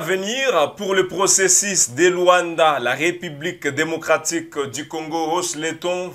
venir pour le processus de Luanda, la République démocratique du Congo hausse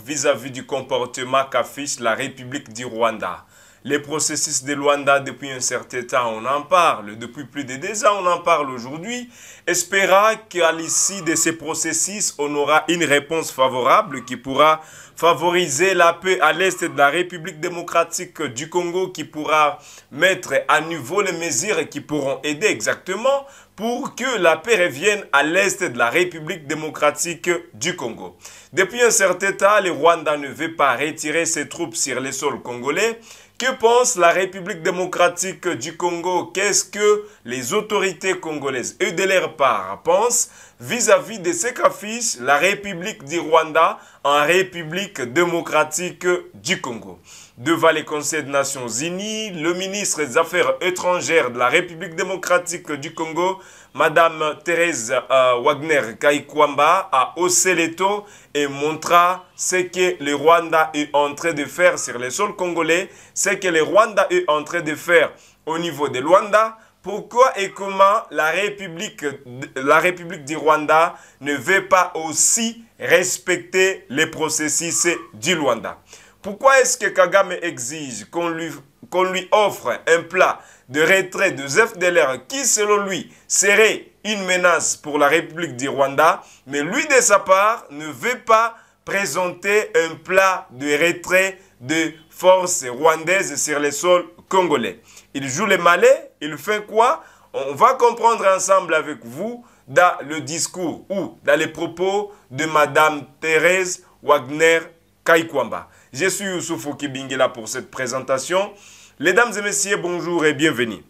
vis-à-vis du comportement qu'affiche la République du Rwanda. Le processus de Luanda, depuis un certain temps, on en parle. Depuis plus de deux ans, on en parle aujourd'hui. Espérant qu'à l'issue de ces processus, on aura une réponse favorable qui pourra favoriser la paix à l'est de la République démocratique du Congo qui pourra mettre à niveau les mesures qui pourront aider exactement pour que la paix revienne à l'est de la République démocratique du Congo. Depuis un certain temps, le Rwanda ne veut pas retirer ses troupes sur les sols congolais que pense la République démocratique du Congo Qu'est-ce que les autorités congolaises, et de leur part, pensent vis-à-vis de ce qu'affiche la République du Rwanda en République démocratique du Congo Devant les conseils des Nations Unies, le ministre des Affaires étrangères de la République démocratique du Congo Madame Thérèse euh, Wagner Kaikwamba a haussé les taux et montra ce que le Rwanda est en train de faire sur le sol congolais, ce que le Rwanda est en train de faire au niveau de Luanda, pourquoi et comment la République, la République du Rwanda ne veut pas aussi respecter les processus du Rwanda. Pourquoi est-ce que Kagame exige qu'on lui, lui, offre un plat de retrait de Zef Deler qui, selon lui, serait une menace pour la République du Rwanda, mais lui, de sa part, ne veut pas présenter un plat de retrait de forces rwandaises sur les sols congolais. Il joue les malais, il fait quoi On va comprendre ensemble avec vous dans le discours ou dans les propos de Madame Thérèse Wagner-Kaikwamba. Je suis Youssouf Kibingela pour cette présentation. Mesdames et messieurs, bonjour et bienvenue.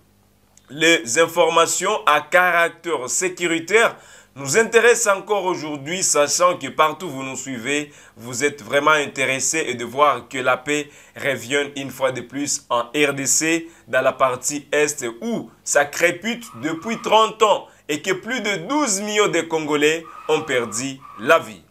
Les informations à caractère sécuritaire nous intéressent encore aujourd'hui, sachant que partout où vous nous suivez, vous êtes vraiment intéressés et de voir que la paix revienne une fois de plus en RDC, dans la partie Est où ça crépute depuis 30 ans et que plus de 12 millions de Congolais ont perdu la vie.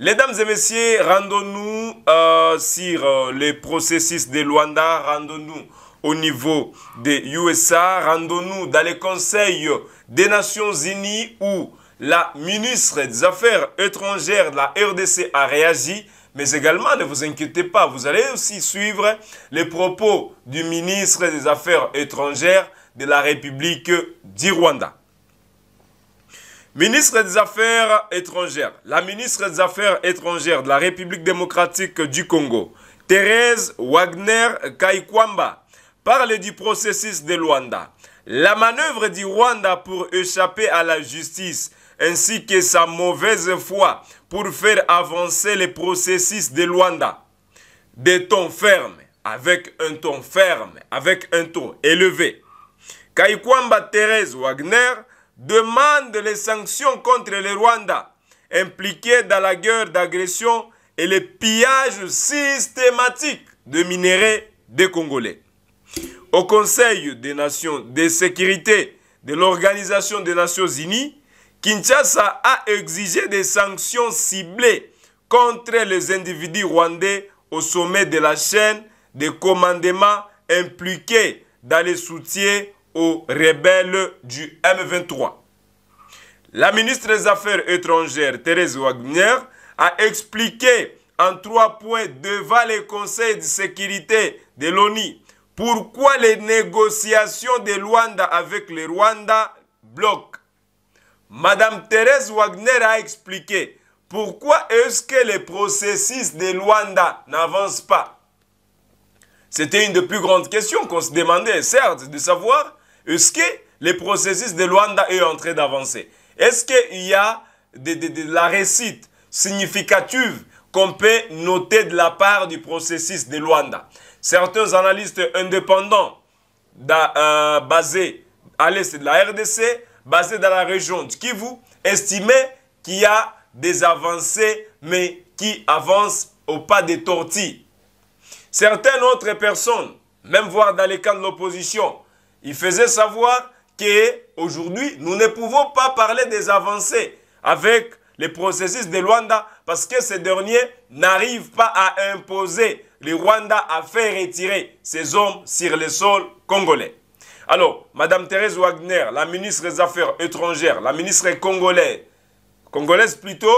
Mesdames et messieurs, rendons-nous euh, sur euh, les processus de Luanda, rendons-nous au niveau des USA, rendons-nous dans les conseils des Nations Unies où la ministre des Affaires étrangères de la RDC a réagi. Mais également, ne vous inquiétez pas, vous allez aussi suivre les propos du ministre des Affaires étrangères de la République du Rwanda. Ministre des Affaires étrangères, la ministre des Affaires étrangères de la République démocratique du Congo, Thérèse Wagner Kaikwamba, parle du processus de Luanda. La manœuvre du Rwanda pour échapper à la justice ainsi que sa mauvaise foi pour faire avancer le processus de Luanda. Des tons fermes, avec un ton ferme, avec un ton élevé. Kaikwamba Thérèse Wagner demande les sanctions contre les Rwanda, impliqués dans la guerre d'agression et le pillage systématique de minerais des Congolais. Au Conseil des Nations de sécurité de l'Organisation des Nations Unies, Kinshasa a exigé des sanctions ciblées contre les individus rwandais au sommet de la chaîne des commandement impliqués dans les soutiens aux rebelles du M23. La ministre des Affaires étrangères, Thérèse Wagner, a expliqué en trois points devant le Conseil de sécurité de l'ONU pourquoi les négociations de Luanda avec le Rwanda bloquent. Madame Thérèse Wagner a expliqué pourquoi est-ce que les processus de Luanda n'avancent pas. C'était une des plus grandes questions qu'on se demandait, certes, de savoir est-ce que le processus de Luanda est en train d'avancer Est-ce qu'il y a de, la réussite significative qu'on peut noter de la part du processus de Luanda Certains analystes indépendants euh, basés à l'est de la RDC, basés dans la région qui Kivu, estimaient qu'il y a des avancées, mais qui avancent au pas des tortilles. Certaines autres personnes, même voire dans les camps de l'opposition, il faisait savoir qu'aujourd'hui, nous ne pouvons pas parler des avancées avec les processus de Rwanda parce que ces derniers n'arrivent pas à imposer le Rwanda à faire retirer ses hommes sur le sol congolais. Alors, Madame Thérèse Wagner, la ministre des Affaires étrangères, la ministre congolaise, congolaise plutôt,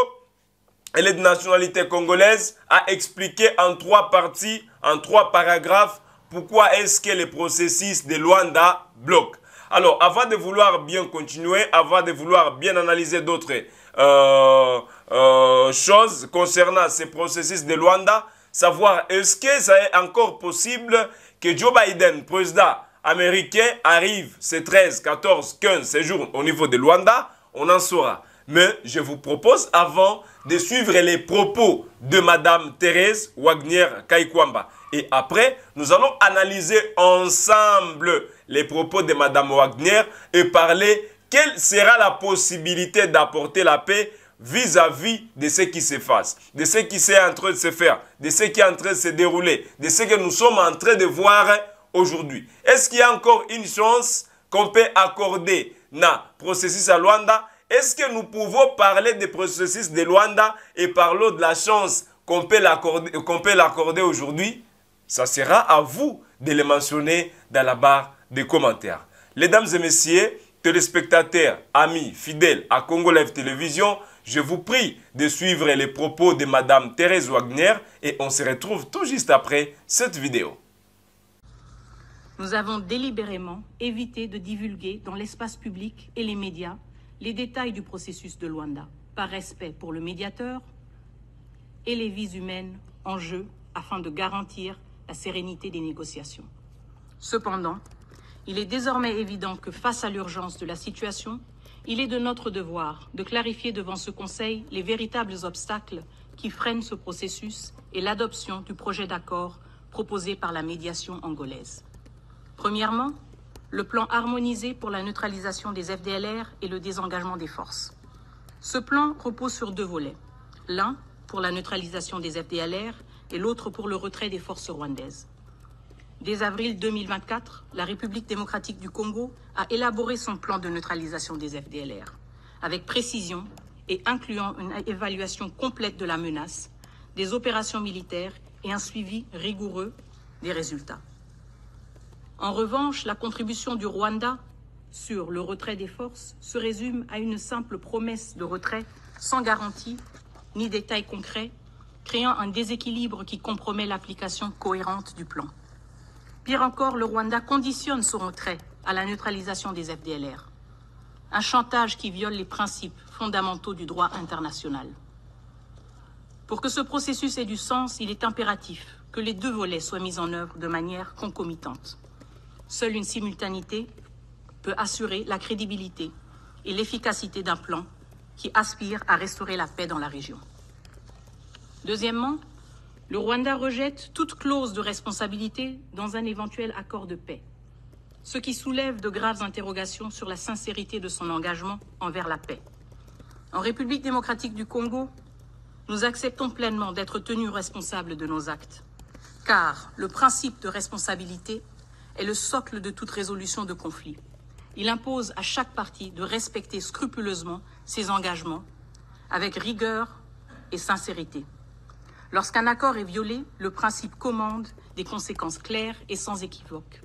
elle est de nationalité congolaise, a expliqué en trois parties, en trois paragraphes, pourquoi est-ce que le processus de Luanda bloque Alors, avant de vouloir bien continuer, avant de vouloir bien analyser d'autres euh, euh, choses concernant ce processus de Luanda, savoir est-ce que ça est encore possible que Joe Biden, président américain, arrive ces 13, 14, 15, jours au niveau de Luanda, on en saura. Mais je vous propose avant de suivre les propos de Madame Thérèse Wagner-Kaikwamba. Et après, nous allons analyser ensemble les propos de Mme Wagner et parler quelle sera la possibilité d'apporter la paix vis-à-vis de ce qui se passe, de ce qui est en train de se faire, de ce qui est en train de se dérouler, de ce que nous sommes en train de voir aujourd'hui. Est-ce qu'il y a encore une chance qu'on peut accorder na processus à Luanda Est-ce que nous pouvons parler des processus de Luanda et parler de la chance qu'on peut l'accorder aujourd'hui ça sera à vous de les mentionner dans la barre des commentaires. Les et messieurs, téléspectateurs, amis, fidèles à Congo Live Télévision, je vous prie de suivre les propos de Madame Thérèse Wagner et on se retrouve tout juste après cette vidéo. Nous avons délibérément évité de divulguer dans l'espace public et les médias les détails du processus de Luanda, par respect pour le médiateur et les vies humaines en jeu afin de garantir la sérénité des négociations. Cependant, il est désormais évident que face à l'urgence de la situation, il est de notre devoir de clarifier devant ce Conseil les véritables obstacles qui freinent ce processus et l'adoption du projet d'accord proposé par la médiation angolaise. Premièrement, le plan harmonisé pour la neutralisation des FDLR et le désengagement des forces. Ce plan repose sur deux volets. L'un, pour la neutralisation des FDLR, et l'autre pour le retrait des forces rwandaises. Dès avril 2024, la République démocratique du Congo a élaboré son plan de neutralisation des FDLR, avec précision et incluant une évaluation complète de la menace, des opérations militaires et un suivi rigoureux des résultats. En revanche, la contribution du Rwanda sur le retrait des forces se résume à une simple promesse de retrait sans garantie ni détails concrets créant un déséquilibre qui compromet l'application cohérente du plan. Pire encore, le Rwanda conditionne son retrait à la neutralisation des FDLR, un chantage qui viole les principes fondamentaux du droit international. Pour que ce processus ait du sens, il est impératif que les deux volets soient mis en œuvre de manière concomitante. Seule une simultanéité peut assurer la crédibilité et l'efficacité d'un plan qui aspire à restaurer la paix dans la région. Deuxièmement, le Rwanda rejette toute clause de responsabilité dans un éventuel accord de paix, ce qui soulève de graves interrogations sur la sincérité de son engagement envers la paix. En République démocratique du Congo, nous acceptons pleinement d'être tenus responsables de nos actes, car le principe de responsabilité est le socle de toute résolution de conflit. Il impose à chaque partie de respecter scrupuleusement ses engagements avec rigueur et sincérité. Lorsqu'un accord est violé, le principe commande des conséquences claires et sans équivoque,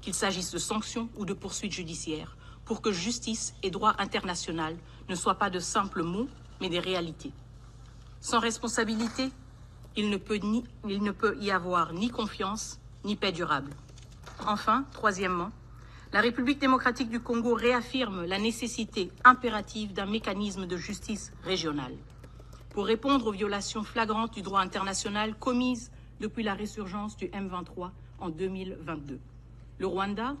qu'il s'agisse de sanctions ou de poursuites judiciaires, pour que justice et droit international ne soient pas de simples mots, mais des réalités. Sans responsabilité, il ne peut, y avoir ni confiance, ni paix durable. Enfin, troisièmement, la République démocratique du Congo réaffirme la nécessité impérative d'un mécanisme de justice régional pour répondre aux violations flagrantes du droit international commises depuis la résurgence du M23 en 2022. Le Rwanda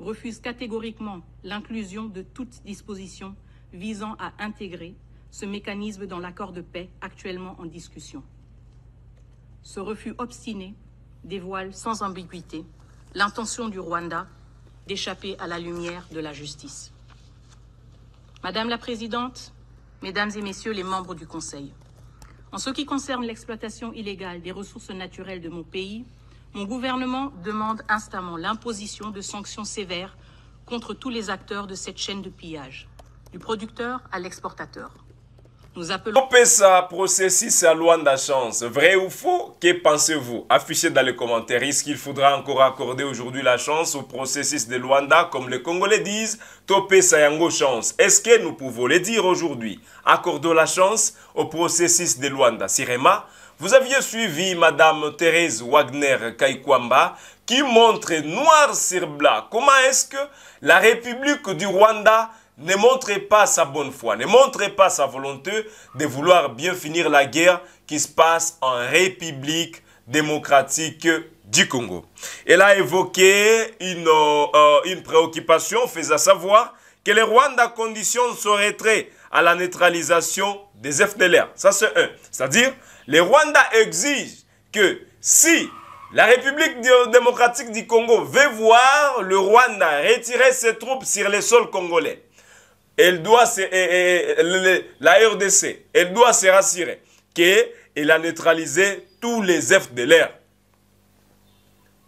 refuse catégoriquement l'inclusion de toute disposition visant à intégrer ce mécanisme dans l'accord de paix actuellement en discussion. Ce refus obstiné dévoile sans ambiguïté l'intention du Rwanda d'échapper à la lumière de la justice. Madame la Présidente, Mesdames et Messieurs les membres du Conseil, en ce qui concerne l'exploitation illégale des ressources naturelles de mon pays, mon gouvernement demande instamment l'imposition de sanctions sévères contre tous les acteurs de cette chaîne de pillage, du producteur à l'exportateur. Nous appelons. ça processus à Luanda Chance. Vrai ou faux Que pensez-vous Affichez dans les commentaires. Est-ce qu'il faudra encore accorder aujourd'hui la chance au processus de Luanda, comme les Congolais disent sa Yango Chance. Est-ce que nous pouvons le dire aujourd'hui Accordons la chance au processus de Luanda. Sirema vous aviez suivi Madame Thérèse Wagner Kaikwamba qui montre noir sur blanc comment est-ce que la République du Rwanda ne montrez pas sa bonne foi, ne montrez pas sa volonté de vouloir bien finir la guerre qui se passe en République démocratique du Congo. Elle a évoqué une, euh, euh, une préoccupation faisant savoir que le Rwanda conditionne son retrait à la neutralisation des FDLR. Ça c'est un. C'est-à-dire, le Rwanda exige que si la République démocratique du Congo veut voir le Rwanda retirer ses troupes sur les sols congolais, elle doit se, la RDC, elle doit se rassurer qu'elle a neutralisé tous les effets de l'air.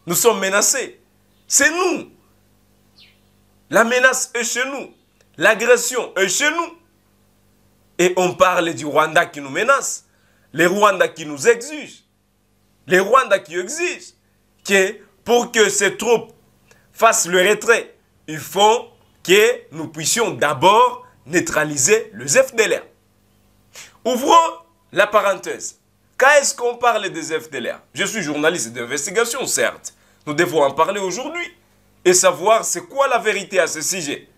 Nous sommes menacés. C'est nous. La menace est chez nous. L'agression est chez nous. Et on parle du Rwanda qui nous menace. Les Rwanda qui nous exige, Les Rwanda qui exige que pour que ces troupes fassent le retrait, il faut que nous puissions d'abord neutraliser le FDLR. Ouvrons la parenthèse. Quand est-ce qu'on parle des FDLR Je suis journaliste d'investigation, certes. Nous devons en parler aujourd'hui et savoir c'est quoi la vérité à ce sujet.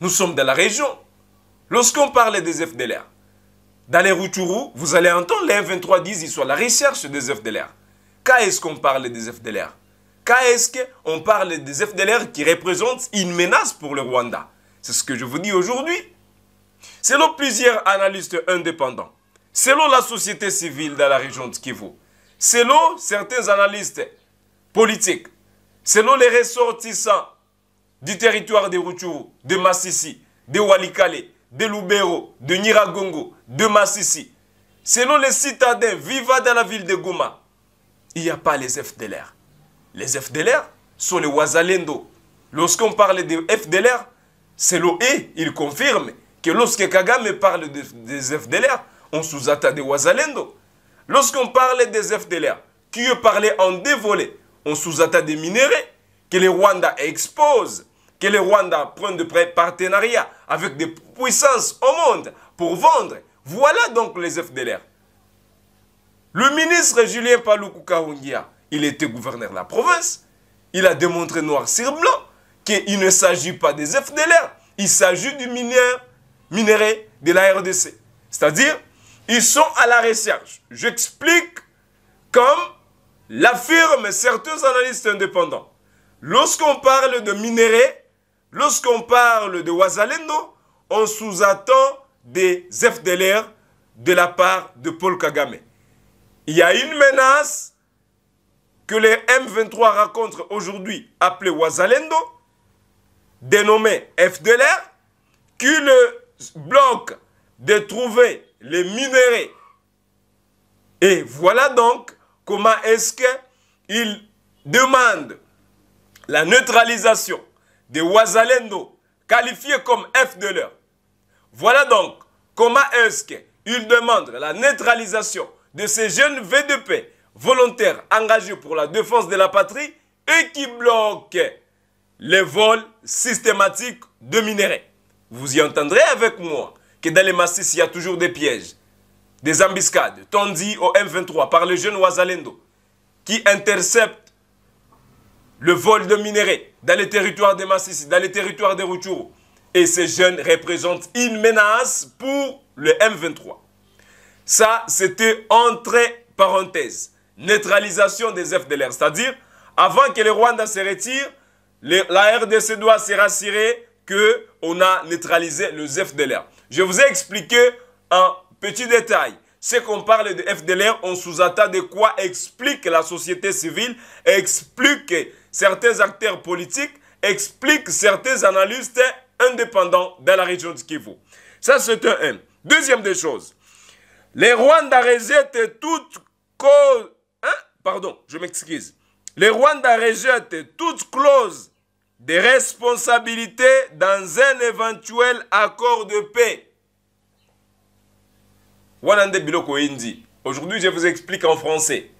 Nous sommes dans la région. Lorsqu'on parle des FDLR, dans les Routourou, vous allez entendre les 2310, 23 disent qu'ils sont à la recherche des FDLR. Quand est-ce qu'on parle des FDLR quand est-ce qu'on parle des FDLR qui représentent une menace pour le Rwanda C'est ce que je vous dis aujourd'hui. Selon plusieurs analystes indépendants, selon la société civile dans la région de Kivu, selon certains analystes politiques, selon les ressortissants du territoire de Rutshuru, de Massissi, de Walikale, de Lubero, de Niragongo, de Massissi, selon les citadins vivant dans la ville de Goma, il n'y a pas les FDLR les FDLR sont les Wazalendo. Lorsqu'on parle des FDLR, c'est l'OE, il confirme que lorsque Kagame parle des FDLR, on sous-entend des Wazalendo. Lorsqu'on parle des FDLR, qui eux parlaient en dévolé, on sous attaque des minéraux que les Rwanda exposent, que les Rwanda prennent de partenariat avec des puissances au monde pour vendre. Voilà donc les FDLR. Le ministre Julien Paluku Ongia il était gouverneur de la province. Il a démontré noir sur blanc qu'il ne s'agit pas des FDLR, il s'agit du minerai minéré de la RDC. C'est-à-dire, ils sont à la recherche. J'explique comme l'affirment certains analystes indépendants. Lorsqu'on parle de minerai, lorsqu'on parle de Wazalendo, on sous-attend des FDLR de la part de Paul Kagame. Il y a une menace que les M23 rencontrent aujourd'hui, appelé Wazalendo, dénommé FDLR, qui le bloque de trouver les minéraux. Et voilà donc comment est-ce qu'il demande la neutralisation de Wazalendo, qualifié comme FDLR. Voilà donc comment est-ce qu'il demande la neutralisation de ces jeunes VDP volontaires engagés pour la défense de la patrie et qui bloquent les vols systématiques de minerais. Vous y entendrez avec moi que dans les massifs, il y a toujours des pièges, des embuscades, tandis au M23 par le jeune Ouazalendo, qui interceptent le vol de minerais dans les territoires des massifs, dans les territoires des Rutshuru. Et ces jeunes représentent une menace pour le M23. Ça, c'était entre parenthèses neutralisation des FDLR. C'est-à-dire, avant que le Rwanda se retire, la RDC doit se rassurer qu'on a neutralisé les FDLR. Je vous ai expliqué en petit détail. Ce qu'on parle de FDLR, on sous attaque de quoi explique la société civile, explique certains acteurs politiques, explique certains analystes indépendants dans la région du Kivu. Ça, c'est un Deuxième des choses, les Rwandais rejettent toute cause pardon, je m'excuse. Le Rwanda rejette toute clause de responsabilité dans un éventuel accord de paix. indi. Aujourd'hui, je vous explique en français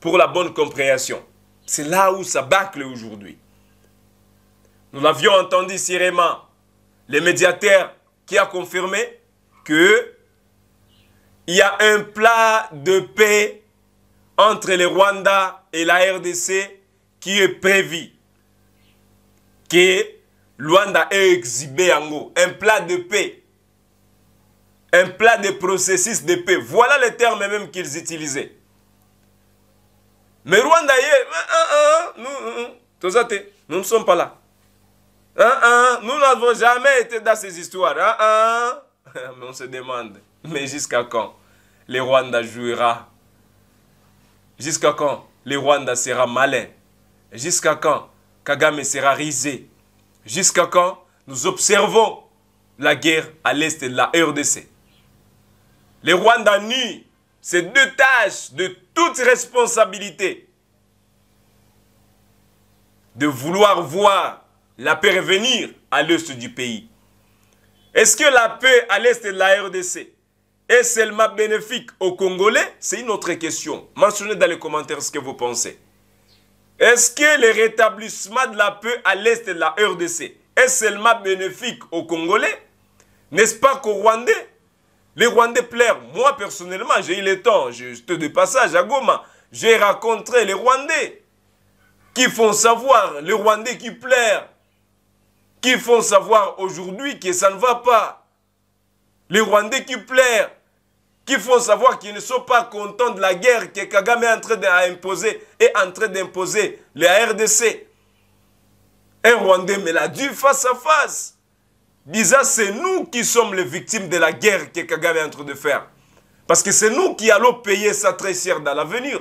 pour la bonne compréhension. C'est là où ça bâcle aujourd'hui. Nous l'avions entendu sérieusement, les médiateurs qui a confirmé que il y a un plat de paix entre le Rwanda et la RDC qui est prévu. Que Rwanda ait exhibé en un plat de paix. Un plat de processus de paix. Voilà les termes même qu'ils utilisaient. Mais Rwanda, hein, hein, hein, nous, nous ne sommes pas là. nous n'avons jamais été dans ces histoires. Mais on se demande, mais jusqu'à quand le Rwanda jouera Jusqu'à quand le Rwanda sera malin Jusqu'à quand Kagame sera risé Jusqu'à quand nous observons la guerre à l'est de la RDC Le Rwanda ces deux tâches de toute responsabilité de vouloir voir la paix revenir à l'est du pays. Est-ce que la paix à l'est de la RDC est ce seulement bénéfique aux Congolais C'est une autre question. Mentionnez dans les commentaires ce que vous pensez. Est-ce que le rétablissement de la paix à l'est de la RDC est seulement bénéfique aux Congolais N'est-ce pas qu'aux Rwandais Les Rwandais plairent. Moi, personnellement, j'ai eu le temps, juste de passage à Goma, j'ai rencontré les Rwandais qui font savoir, les Rwandais qui plairent, qui font savoir aujourd'hui que ça ne va pas. Les Rwandais qui plairent, qui font savoir qu'ils ne sont pas contents de la guerre que Kagame est en train d'imposer et en train d'imposer la RDC. Un Rwandais me l'a dit face à face. Disant, c'est nous qui sommes les victimes de la guerre que Kagame est en train de faire. Parce que c'est nous qui allons payer sa trésière dans l'avenir.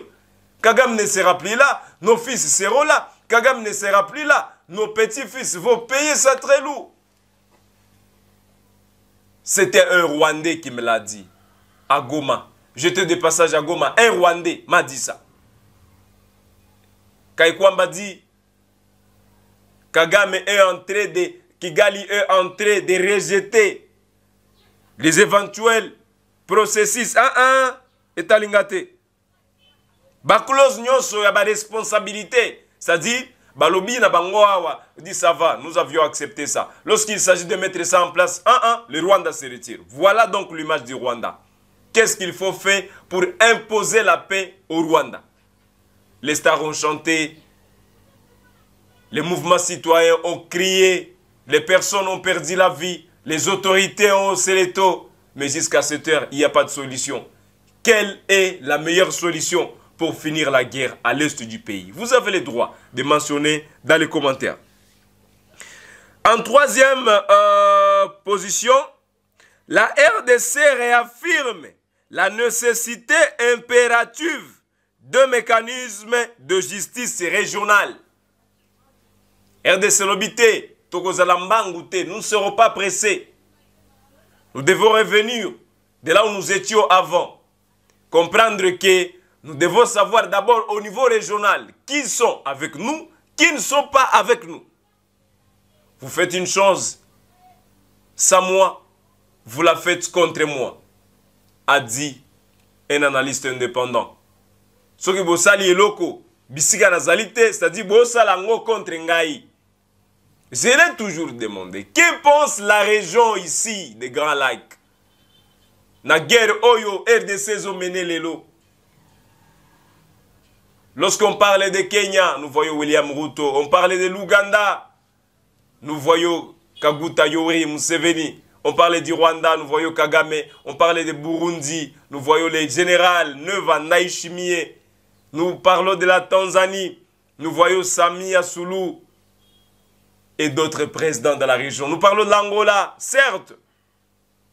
Kagame ne sera plus là, nos fils seront là. Kagame ne sera plus là, nos petits-fils vont payer ça très lourd. C'était un Rwandais qui me l'a dit à Goma. J'étais des passage à Goma. Un Rwandais m'a dit ça. Kaikwamba dit Kagame est entré de. Kigali est en train de rejeter les éventuels processus. Ah ah, et talingate. n'y a. ya ba responsabilité. C'est-à-dire, balobi na dit ça va, nous avions accepté ça. Lorsqu'il s'agit de mettre ça en place, ah ah, le Rwanda se retire. Voilà donc l'image du Rwanda qu'est-ce qu'il faut faire pour imposer la paix au Rwanda. Les stars ont chanté, les mouvements citoyens ont crié, les personnes ont perdu la vie, les autorités ont haussé les taux, mais jusqu'à cette heure, il n'y a pas de solution. Quelle est la meilleure solution pour finir la guerre à l'est du pays Vous avez le droit de mentionner dans les commentaires. En troisième euh, position, la RDC réaffirme la nécessité impérative d'un mécanisme de justice régionale. RDC Lobité, nous ne serons pas pressés. Nous devons revenir de là où nous étions avant. Comprendre que nous devons savoir d'abord au niveau régional qui sont avec nous, qui ne sont pas avec nous. Vous faites une chose, sans moi, vous la faites contre moi a dit un analyste indépendant. Ce qui le loco, bisika na zalite, c'est-à-dire ngo contre ngai. J'ai toujours demandé, que pense la région ici des Grands Lacs La guerre Oyo, RDC les Lelo. Lorsqu'on parlait de Kenya, nous voyons William Ruto. On parlait de l'Ouganda, nous voyons Kaguta Yori Museveni. On parlait du Rwanda, nous voyons Kagame. On parlait de Burundi, nous voyons les générales, Neva Naishimie. Nous parlons de la Tanzanie, nous voyons Samia Asulu et d'autres présidents de la région. Nous parlons de l'Angola, certes.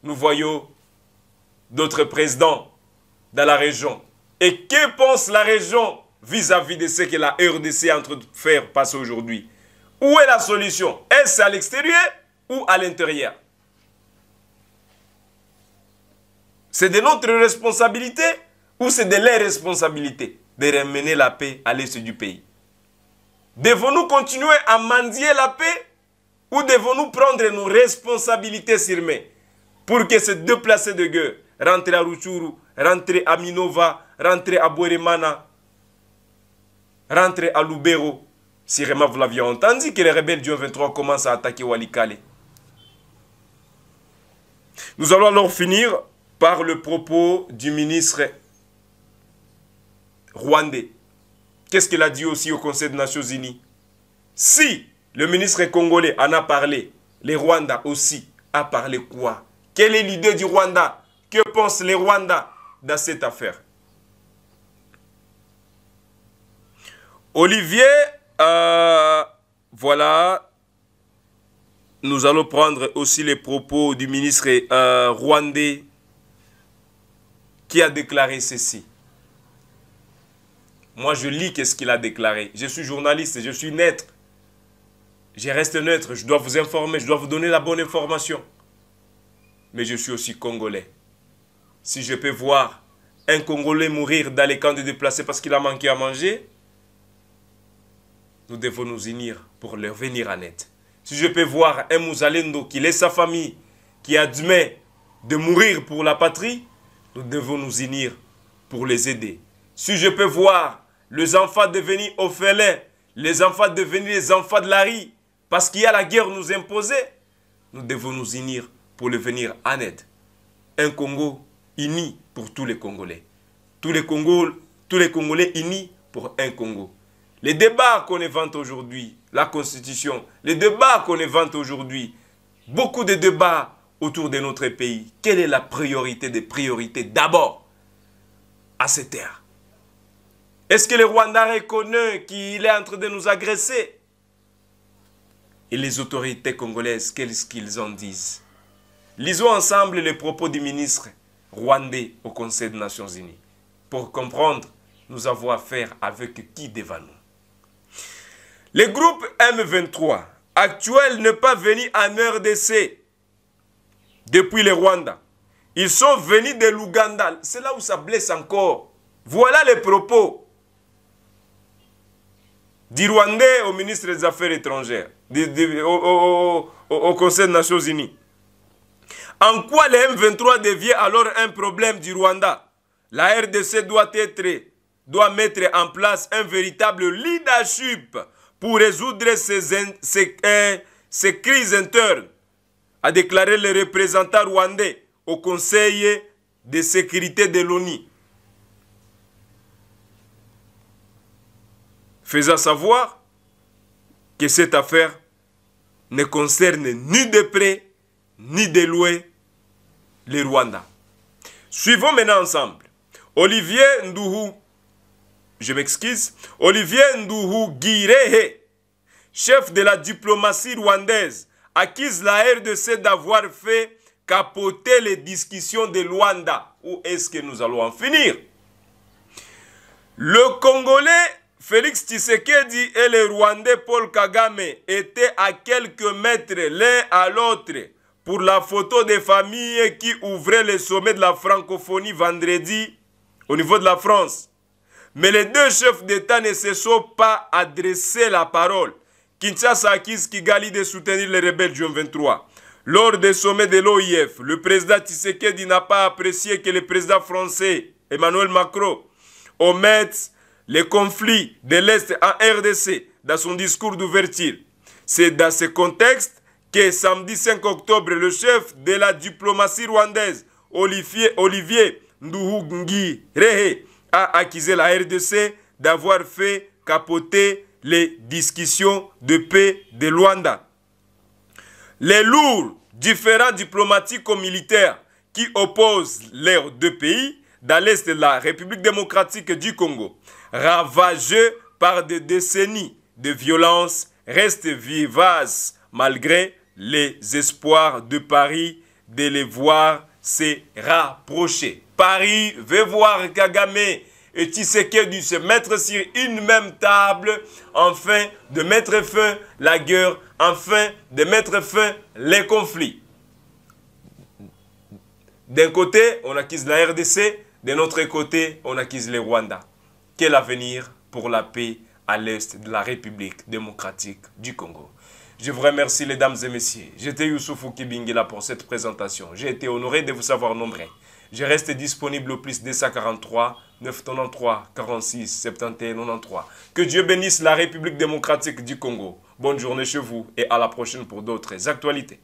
Nous voyons d'autres présidents dans la région. Et que pense la région vis-à-vis -vis de ce que la RDC est en train de faire passer aujourd'hui Où est la solution Est-ce à l'extérieur ou à l'intérieur C'est de notre responsabilité ou c'est de leur responsabilité de ramener la paix à l'est du pays Devons-nous continuer à mendier la paix ou devons-nous prendre nos responsabilités sur main pour que ces deux placés de guerre, rentrent à Ruchuru, rentrent à Minova, rentrent à Boremana, rentrent à Loubero si vraiment vous l'aviez entendu, que les rebelles du 23 commencent à attaquer Walikale. Nous allons alors finir par le propos du ministre rwandais. Qu'est-ce qu'il a dit aussi au Conseil des Nations Unies Si le ministre congolais en a parlé, les Rwanda aussi a parlé quoi Quelle est l'idée du Rwanda Que pensent les Rwandais dans cette affaire Olivier, euh, voilà, nous allons prendre aussi les propos du ministre euh, rwandais qui a déclaré ceci. Moi, je lis qu'est-ce qu'il a déclaré. Je suis journaliste, je suis neutre. Je reste neutre, je dois vous informer, je dois vous donner la bonne information. Mais je suis aussi congolais. Si je peux voir un Congolais mourir dans les camps de déplacés parce qu'il a manqué à manger, nous devons nous unir pour leur venir à aide. Si je peux voir un Mouzalendo qui laisse sa famille, qui admet de mourir pour la patrie, nous devons nous unir pour les aider. Si je peux voir les enfants devenir orphelins, les enfants devenir les enfants de la parce qu'il y a la guerre nous imposée, nous devons nous unir pour les venir en aide. Un Congo uni pour tous les Congolais. Tous les, tous les Congolais unis pour un Congo. Les débats qu'on évente aujourd'hui, la Constitution, les débats qu'on évente aujourd'hui, beaucoup de débats autour de notre pays, quelle est la priorité des priorités d'abord à ces terres Est-ce que le Rwanda reconnaît qu'il est en train de nous agresser Et les autorités congolaises, qu'est-ce qu'ils en disent Lisons ensemble les propos du ministre rwandais au Conseil des Nations Unies pour comprendre nous avons affaire avec qui devant nous. Le groupe M23 actuel n'est pas venu en RDC depuis le Rwanda. Ils sont venus de l'Ouganda. C'est là où ça blesse encore. Voilà les propos du Rwandais au ministre des Affaires étrangères, au, Conseil des Nations Unies. En quoi le M23 devient alors un problème du Rwanda La RDC doit, être, doit mettre en place un véritable leadership pour résoudre ces, euh, ces crises internes a déclaré le représentant rwandais au Conseil de sécurité de l'ONU, faisant savoir que cette affaire ne concerne ni de près ni de loin les Rwandais. Suivons maintenant ensemble. Olivier Ndouhou, je m'excuse, Olivier Ndouhou Girehe, chef de la diplomatie rwandaise, accuse la RDC d'avoir fait capoter les discussions de Luanda. Où est-ce que nous allons en finir Le Congolais Félix Tshisekedi et le Rwandais Paul Kagame étaient à quelques mètres l'un à l'autre pour la photo des familles qui ouvraient le sommet de la francophonie vendredi au niveau de la France. Mais les deux chefs d'État ne se sont pas adressés la parole. Kinshasa accuse Kigali de soutenir les rebelles du 23 Lors des sommets de l'OIF, le président Tshisekedi n'a pas apprécié que le président français Emmanuel Macron omette les conflits de l'Est à RDC dans son discours d'ouverture. C'est dans ce contexte que samedi 5 octobre, le chef de la diplomatie rwandaise, Olivier, Olivier Rehe a accusé la RDC d'avoir fait capoter les discussions de paix de Luanda. Les lourds différents diplomatiques ou militaires qui opposent les deux pays dans l'est de la République démocratique du Congo, ravagés par des décennies de violence, restent vivaces malgré les espoirs de Paris de les voir se rapprocher. Paris veut voir Kagame et qu'il dû se mettre sur une même table enfin de mettre fin la guerre, enfin de mettre fin les conflits. D'un côté, on acquise la RDC, de notre côté, on acquise le Rwanda. Quel avenir pour la paix à l'est de la République démocratique du Congo je vous remercie, les dames et messieurs. J'étais Youssoufou Kibingila pour cette présentation. J'ai été honoré de vous savoir nombreux. Je reste disponible au plus 243 993 46 71 93. Que Dieu bénisse la République démocratique du Congo. Bonne journée chez vous et à la prochaine pour d'autres actualités.